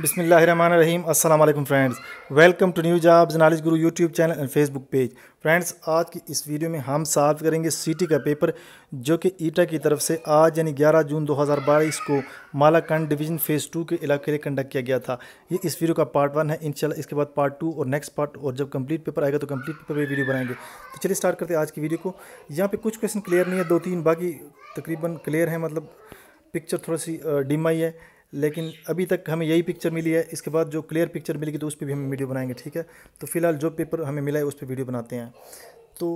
बिसमीम अल्लाम friends welcome to new jobs knowledge Guru YouTube channel and Facebook page friends आज की इस वीडियो में हम सॉल्व करेंगे सीटी का पेपर जो कि ईटा की तरफ से आज यानी 11 जून 2022 को मालाकंड डिवीजन फेज़ टू के इलाके लिए कंडक्ट किया गया था ये इस वीडियो का पार्ट वन है इंशाल्लाह इसके बाद पार्ट टू और नेक्स्ट पार्ट और जब कम्प्लीट पेपर आएगा तो कम्प्लीट पेपर पर वीडियो बनाएंगे तो चलिए स्टार्ट करते हैं आज की वीडियो को यहाँ पर कुछ क्वेश्चन क्लियर नहीं है दो तीन बाकी तकरीबन क्लियर है मतलब पिक्चर थोड़ी सी डिम आई है लेकिन अभी तक हमें यही पिक्चर मिली है इसके बाद जो क्लियर पिक्चर मिलेगी तो उस पर भी हम वीडियो बनाएंगे ठीक है तो फिलहाल जो पेपर हमें मिला है उस पर वीडियो बनाते हैं तो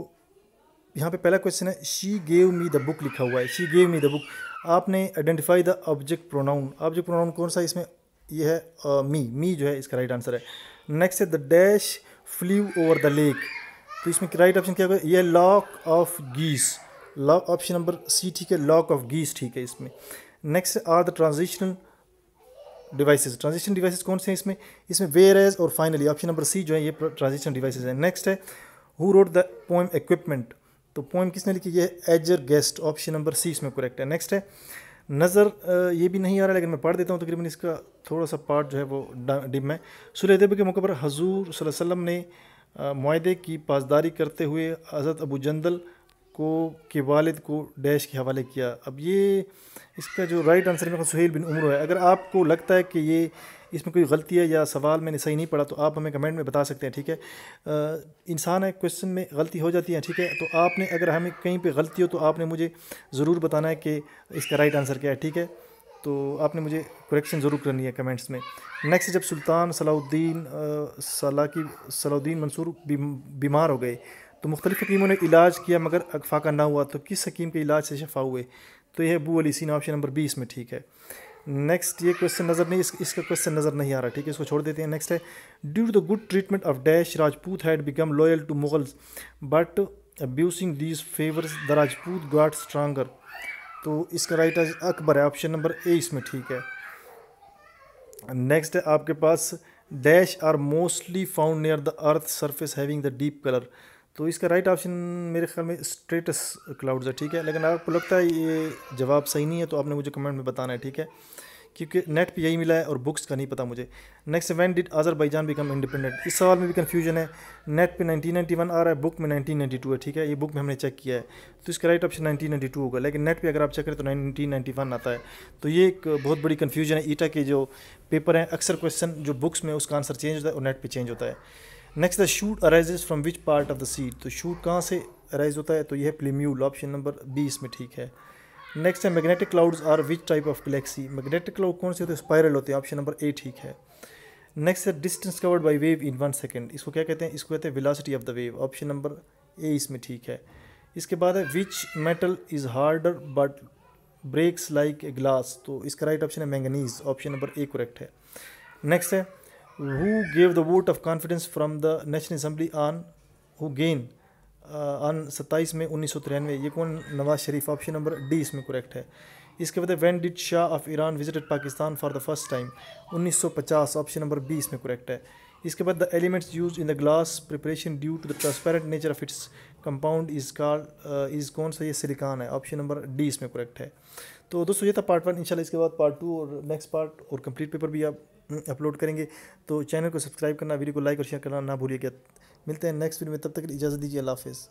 यहाँ पे पहला क्वेश्चन है she gave me the book लिखा हुआ है she gave me the book आपने identify the object pronoun object pronoun कौन सा इसमें ये है आ, मी मी जो है इसका राइट आंसर है नेक्स्ट है the dash flew over the lake तो इसमें राइट ऑप्शन क्या होगा यह flock of geese flock option number C ठीक है लॉक ऑफ गीस ठीक है इसमें next are the transitional devices transition devices कौन से हैं इसमें इसमें वेयर एज और फाइनली ऑप्शन नंबर सी जो है ये ट्रांजिशन डिवाइसेस है नेक्स्ट है who wrote the poem equipment तो पोएम किसने लिखी ये एजर गेस्ट ऑप्शन नंबर सी इसमें करेक्ट है नेक्स्ट है नज़र ये भी नहीं आ रहा लेकिन मैं पढ़ देता हूँ तो तकरीबन तो इसका थोड़ा सा पार्ट जो है वो डिम है सुलहदेब के मौके पर हजूर वसल्लम ने माहे की पासदारी करते हुए हज़रत अबू जंदल को के वालिद को डैश के हवाले किया अब ये इसका जो राइट आंसर मेरे सुहेल बिन उम्र है अगर आपको लगता है कि ये इसमें कोई गलती है या सवाल मैंने सही नहीं पढ़ा तो आप हमें कमेंट में बता सकते हैं ठीक है इंसान है क्वेश्चन में गलती हो जाती है ठीक है तो आपने अगर हमें कहीं पे गलती हो तो आपने मुझे ज़रूर बताना है कि इसका राइट आंसर क्या है ठीक है तो आपने मुझे करेक्शन ज़रूर करनी है कमेंट्स में नेक्स्ट जब सुल्तान सलाउद्दीन सलाह की सलाउद्दीन मंसूर बीमार हो गए तो मुख्तलिफ़ हकीमों ने इलाज किया मगर अगफाका ना हुआ तो किस हकीम के इलाज से शफा हुए तो यह Abu Ali Sina option number B इसमें ठीक है नेक्स्ट ये क्वेश्चन नज़र नहीं इस, इसका क्वेश्चन नज़र नहीं आ रहा ठीक है इसको छोड़ देते हैं नेक्स्ट है due to the good treatment of dash Rajput had become loyal to Mughals but abusing these favours the Rajput got stronger तो इसका राइट अकबर है ऑप्शन नंबर ए इसमें ठीक है नेक्स्ट है आपके पास dash are mostly found near the earth surface having the deep colour तो इसका राइट ऑप्शन मेरे ख्याल में स्टेटस क्लाउड्स है ठीक है लेकिन आपको लगता है ये जवाब सही नहीं है तो आपने मुझे कमेंट में बताना है ठीक है क्योंकि नेट पे यही मिला है और बुक्स का नहीं पता मुझे next when by John become independent इस सवाल में भी कन्फ्यूजन है नेट पे 1991 आ रहा है बुक में 1992 है ठीक है ये बुक में हमने चेक किया है तो इसका राइट ऑप्शन 1992 होगा लेकिन नेट पे अगर आप चेक करें तो 1991 आता है तो ये एक बहुत बड़ी कन्फ्यूजन है ईटा के जो पेपर हैं अक्सर क्वेश्चन जो बुक्स में उसका आंसर चेंज होता है और नेट पर चेंज होता है next the shoot arises from which part of the seed तो शूट कहाँ से अराइज होता है तो यह प्लेम्यूल ऑप्शन नंबर बी इसमें ठीक है नेक्स्ट है magnetic clouds are which type of galaxy magnetic cloud कौन से होते हैं स्पायरल होते हैं ऑप्शन नंबर ए ठीक है नेक्स्ट है distance covered by wave in one second इसको क्या कहते हैं इसको कहते हैं velocity of the wave option number A इसमें ठीक है इसके बाद है which metal is harder but breaks like a glass तो इसका राइट ऑप्शन है manganese option number A correct है नेक्स्ट है who gave the vote of confidence from the national assembly on who gain on सत्ताईस में उन्नीस सौ तिरानवे ये कौन Nawaz Sharif option number D इसमें करेक्ट है इसके बाद when did shah of Iran visited Pakistan for the first time उन्नीस सौ पचास ऑप्शन नंबर बी इसमें करेक्ट है इसके बाद the elements use in the glass preparation due to the transparent nature of its compound is call is कौन सा ये सिलिकॉन है ऑप्शन नंबर डी इसमें करेक्ट है तो दोस्तों ये था पार्ट वन इंशाल्लाह इसके बाद पार्ट टू और नेक्स्ट पार्ट और कंप्लीट पेपर भी आप अपलोड हम्म, करेंगे तो चैनल को सब्सक्राइब करना वीडियो को लाइक और शेयर करना ना भूलिएगा मिलते हैं नेक्स्ट वीडियो में तब तक इजाज़त दीजिए अल्लाह हाफिज़